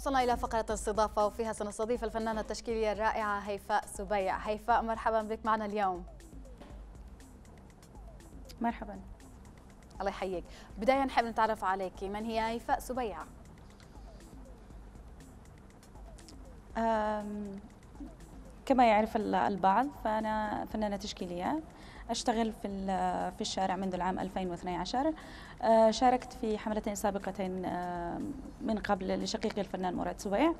وصلنا إلى فقرة الاستضافة وفيها سنستضيف الفنانة التشكيلية الرائعة هيفاء سبيع هيفاء مرحبا بك معنا اليوم مرحبا الله يحييك بداية نحب نتعرف عليك من هي هيفاء سبيع كما يعرف البعض فأنا فنانة تشكيلية أشتغل في في الشارع منذ العام 2012 آه، شاركت في حملتين سابقتين آه، من قبل لشقيقي الفنان مراد سويع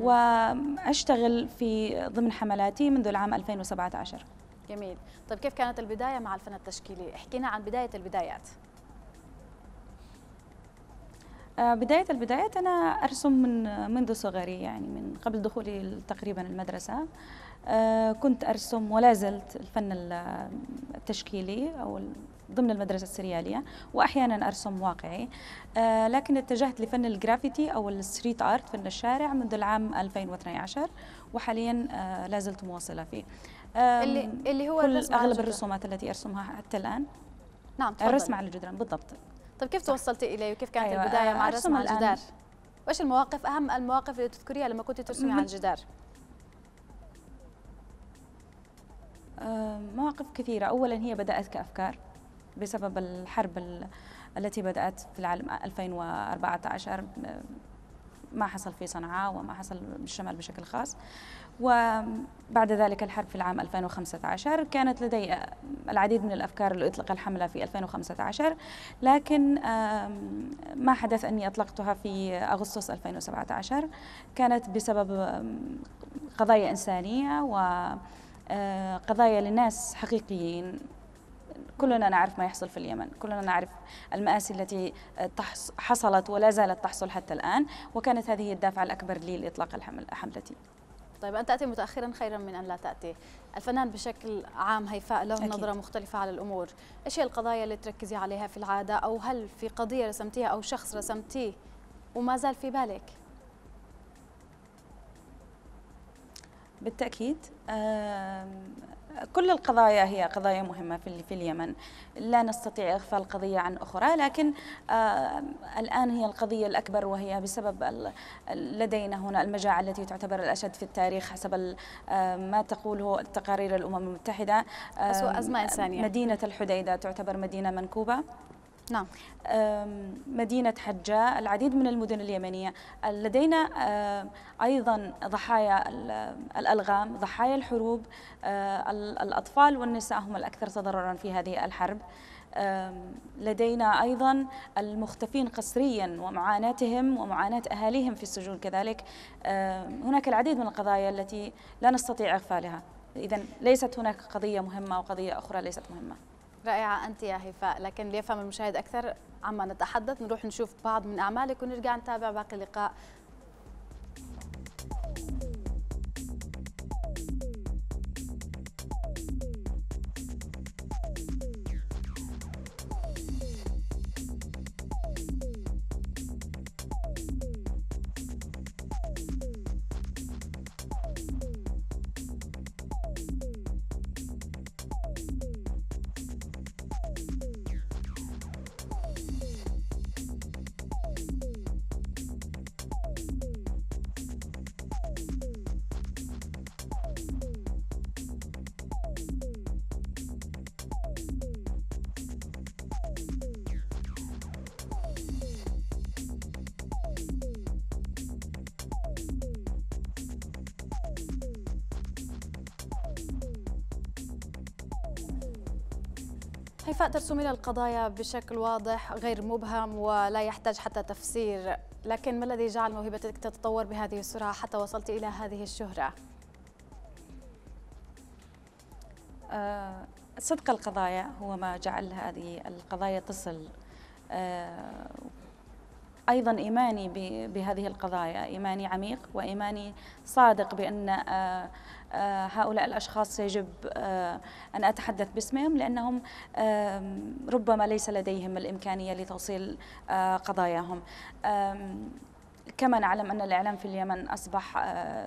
وأشتغل في ضمن حملاتي منذ العام 2017 جميل طيب كيف كانت البداية مع الفن التشكيلي؟ احكينا عن بداية البدايات آه، بداية البدايات أنا أرسم من منذ صغري يعني من قبل دخولي تقريبا المدرسة آه، كنت أرسم ولا زلت الفن التشكيلي أو ضمن المدرسة السريالية وأحيانا أرسم واقعي آه، لكن اتجهت لفن الجرافيتي أو الستريت آرت فن الشارع منذ العام 2012 وحاليا لا زلت مواصلة فيه اللي, اللي هو كل أغلب الرسومات التي أرسمها حتى الآن نعم تفضل. الرسم على الجدران بالضبط طيب كيف توصلتي اليه وكيف كانت أيوة البدايه مع آه، رسم الجدار؟ وايش المواقف اهم المواقف اللي تذكريها لما كنت ترسمي على الجدار؟ آه، مواقف كثيرة أولا هي بدأت كأفكار بسبب الحرب التي بدأت في العالم 2014 ما حصل في صنعاء وما حصل بالشمال بشكل خاص وبعد ذلك الحرب في العام 2015 كانت لدي العديد من الأفكار أطلق الحملة في 2015 لكن ما حدث أني أطلقتها في أغسطس 2017 كانت بسبب قضايا إنسانية و آه، قضايا لناس حقيقيين كلنا نعرف ما يحصل في اليمن كلنا نعرف المآسي التي حصلت ولا زالت تحصل حتى الآن وكانت هذه الدافع الأكبر لي لإطلاق حملتي طيب أن تأتي متأخرا خيرا من أن لا تأتي الفنان بشكل عام هيفاء له أكيد. نظرة مختلفة على الأمور إيش هي القضايا اللي تركزي عليها في العادة أو هل في قضية رسمتيها أو شخص رسمتيه وما زال في بالك بالتأكيد كل القضايا هي قضايا مهمة في اليمن لا نستطيع إغفال قضية عن أخرى لكن آه، الآن هي القضية الأكبر وهي بسبب لدينا هنا المجاعة التي تعتبر الأشد في التاريخ حسب آه، ما تقوله تقارير الأمم المتحدة أسوأ آه، أزمة إنسانية مدينة الحديدة تعتبر مدينة منكوبة نعم مدينة حجة العديد من المدن اليمنية لدينا أيضا ضحايا الألغام ضحايا الحروب الأطفال والنساء هم الأكثر تضررا في هذه الحرب لدينا أيضا المختفين قسريا ومعاناتهم ومعاناة أهاليهم في السجون كذلك هناك العديد من القضايا التي لا نستطيع إغفالها إذا ليست هناك قضية مهمة وقضية أخرى ليست مهمة رائعة أنت يا هفاء لكن ليفهم المشاهد أكثر عما نتحدث نروح نشوف بعض من أعمالك ونرجع نتابع باقي اللقاء هيفاء ترسمي القضايا بشكل واضح غير مبهم ولا يحتاج حتى تفسير لكن ما الذي جعل موهبتك تتطور بهذه السرعة حتى وصلت إلى هذه الشهرة؟ آه، صدق القضايا هو ما جعل هذه القضايا تصل آه، أيضا إيماني بهذه القضايا إيماني عميق وإيماني صادق بأن آه، آه، هؤلاء الأشخاص يجب آه، أن أتحدث باسمهم لأنهم ربما ليس لديهم الإمكانية لتوصيل آه، قضاياهم كما نعلم أن الإعلام في اليمن أصبح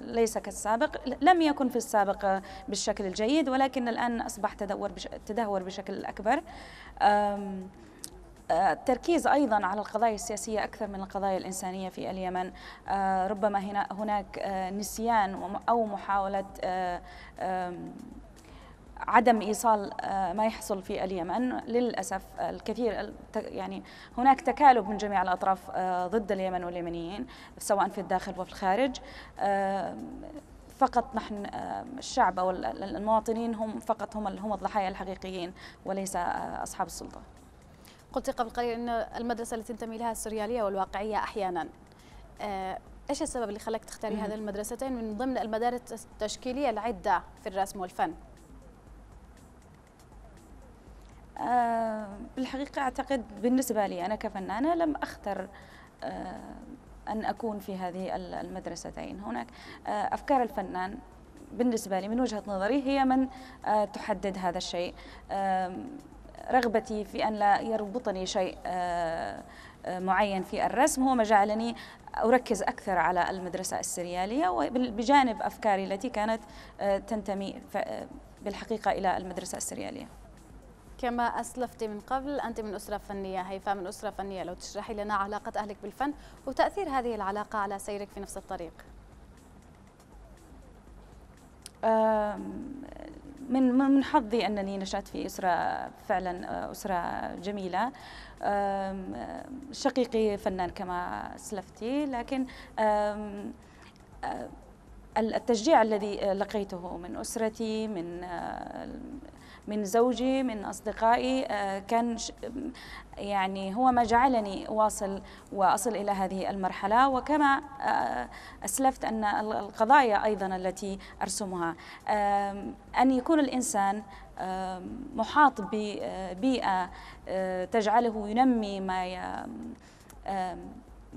ليس كالسابق لم يكن في السابق بالشكل الجيد ولكن الآن أصبح تدور بشكل أكبر التركيز أيضا على القضايا السياسية أكثر من القضايا الإنسانية في اليمن آه، ربما هنا هناك آه، نسيان أو محاولة آه، عدم ايصال ما يحصل في اليمن للاسف الكثير يعني هناك تكالب من جميع الاطراف ضد اليمن واليمنيين سواء في الداخل وفي الخارج فقط نحن الشعب او المواطنين هم فقط هم هم الضحايا الحقيقيين وليس اصحاب السلطه قلت قبل قليل أن المدرسة التي تنتمي لها السريالية والواقعية أحيانا آه، إيش السبب اللي خلاك تختاري هذه المدرستين من ضمن المدارس التشكيلية العدة في الرسم والفن؟ آه، بالحقيقة أعتقد بالنسبة لي أنا كفنانة لم أختر آه، أن أكون في هذه المدرستين هناك أفكار الفنان بالنسبة لي من وجهة نظري هي من تحدد هذا الشيء رغبتي في أن لا يربطني شيء آه، آه، معين في الرسم هو ما جعلني أركز أكثر على المدرسة السريالية بجانب أفكاري التي كانت آه، تنتمي بالحقيقة إلى المدرسة السريالية كما أسلفت من قبل أنت من أسرة فنية هيفاء من أسرة فنية لو تشرحي لنا علاقة أهلك بالفن وتأثير هذه العلاقة على سيرك في نفس الطريق من من حظي انني نشات في اسره فعلا آه، اسره جميله شقيقي فنان كما سلفتي لكن آه، التشجيع الذي لقيته من اسرتي من آه، من زوجي من أصدقائي آه، كان يعني هو ما جعلني أواصل وأصل إلى هذه المرحلة وكما آه، أسلفت أن القضايا أيضا التي أرسمها أن يكون الإنسان محاط ببيئة آه، تجعله ينمي ما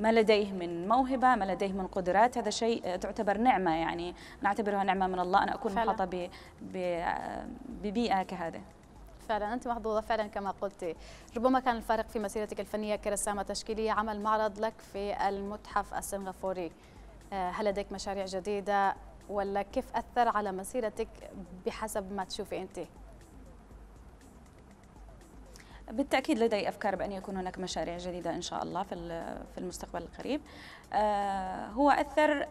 ما لديه من موهبة ما لديه من قدرات هذا شيء تعتبر نعمة يعني نعتبرها نعمة من الله أن أكون محاطة ببيئة كهذه فعلا أنت محظوظة فعلا كما قلت ربما كان الفارق في مسيرتك الفنية كرسامة تشكيلية عمل معرض لك في المتحف السنغافوري آه، هل لديك مشاريع جديدة ولا كيف أثر على مسيرتك بحسب ما تشوفي أنت؟ بالتاكيد لدي افكار بان يكون هناك مشاريع جديده ان شاء الله في في المستقبل القريب آه، هو اثر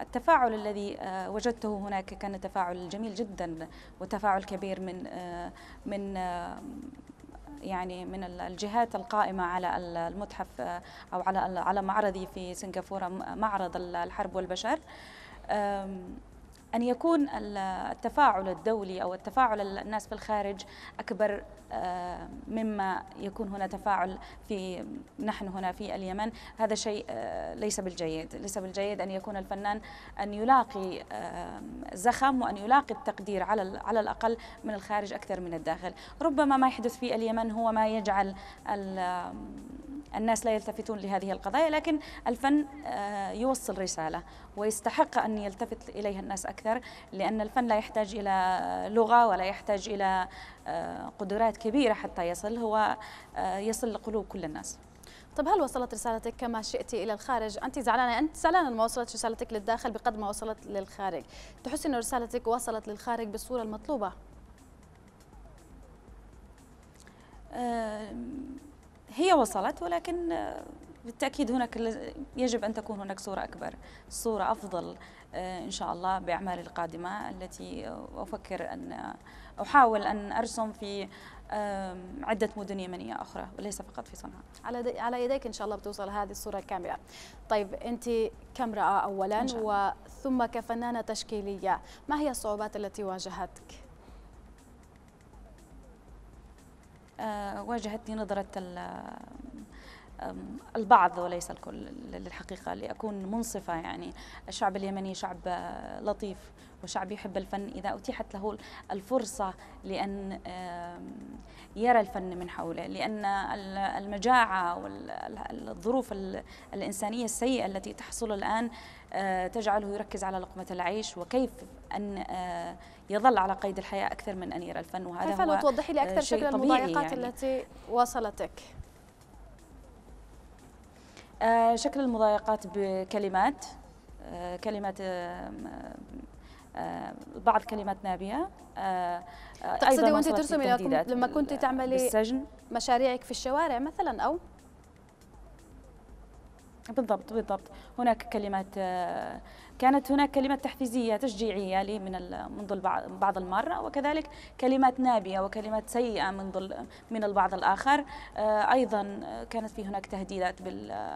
التفاعل الذي آه، وجدته هناك كان تفاعل جميل جدا وتفاعل كبير من آه، من يعني من الجهات القائمة على المتحف أو على على معرضي في سنغافورة معرض الحرب والبشر أن يكون التفاعل الدولي أو التفاعل الناس في الخارج أكبر آه، مما يكون هنا تفاعل في نحن هنا في اليمن هذا شيء آه، ليس بالجيد ليس بالجيد أن يكون الفنان أن يلاقي زخم وأن يلاقي التقدير على على الأقل من الخارج أكثر من الداخل ربما ما يحدث في اليمن هو ما يجعل الناس لا يلتفتون لهذه القضايا لكن الفن آه، يوصل رسالة ويستحق أن يلتفت إليها الناس أكثر لأن الفن لا يحتاج إلى لغة ولا يحتاج إلى آه، قدرات كبيرة حتى يصل هو آه، يصل لقلوب كل الناس طب هل وصلت رسالتك كما شئت الى الخارج؟ انت زعلانه انت زعلانه ما وصلت رسالتك للداخل بقدر ما وصلت للخارج، تحسي أن رسالتك وصلت للخارج بالصوره المطلوبه؟ هي وصلت ولكن بالتاكيد هناك يجب ان تكون هناك صوره اكبر صوره افضل آه، ان شاء الله باعمالي القادمه التي افكر ان احاول ان ارسم في عده مدن يمنيه اخرى وليس فقط في صنعاء على على يديك ان شاء الله بتوصل هذه الصوره الكامله طيب انت كامراه اولا إن وثم كفنانه تشكيليه ما هي الصعوبات التي واجهتك آه، واجهتني نظرة البعض وليس الكل للحقيقة لأكون منصفة يعني الشعب اليمني شعب آه، لطيف وشعب يحب الفن إذا أتيحت له الفرصة لأن يرى الفن من حوله لأن المجاعة والظروف الإنسانية السيئة التي تحصل الآن آه، تجعله يركز على لقمة العيش وكيف أن آه، يظل على قيد الحياة أكثر من أن يرى الفن وهذا كيف لو توضحي لي آه، أكثر شكل المضايقات يعني. التي وصلتك شكل المضايقات بكلمات كلمات بعض كلمات نابيه تقصدي وانت ترسمي لما كنت تعملي بالسجن مشاريعك في الشوارع مثلا او بالضبط بالضبط هناك كلمات آه، كانت هناك كلمات تحفيزيه تشجيعيه لي من منذ بعض المره وكذلك كلمات نابيه وكلمات سيئه من من البعض الاخر آه، ايضا كانت في هناك تهديدات بال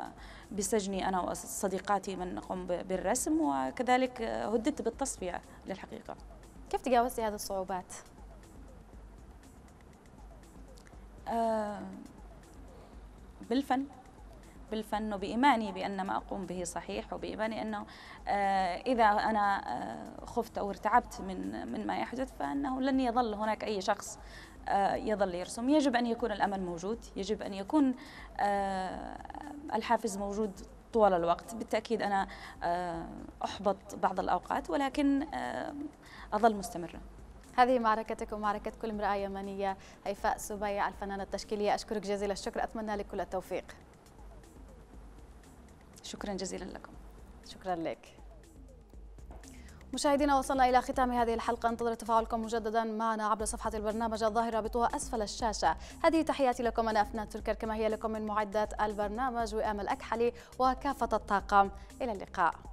بسجني انا وصديقاتي من نقوم بالرسم وكذلك هددت بالتصفيه للحقيقه كيف تجاوزتي هذه الصعوبات آه، بالفن بالفن وبإيماني بأن ما أقوم به صحيح وبإيماني أنه آه، إذا أنا آه، خفت أو ارتعبت من من ما يحدث فأنه لن يظل هناك أي شخص آه، يظل يرسم يجب أن يكون الأمل موجود يجب أن يكون الحافز موجود طوال الوقت بالتأكيد أنا أحبط بعض الأوقات ولكن أظل مستمرة هذه معركتك ومعركة كل امرأة يمنية هيفاء سبيع الفنانة التشكيلية أشكرك جزيل الشكر أتمنى لك كل التوفيق شكرا جزيلا لكم شكرا لك مشاهدينا وصلنا إلى ختام هذه الحلقة انتظر تفاعلكم مجددا معنا عبر صفحة البرنامج الظاهرة بطوى أسفل الشاشة هذه تحياتي لكم أنا أفنان تركر كما هي لكم من معدات البرنامج وآمل أكحلي وكافة الطاقم إلى اللقاء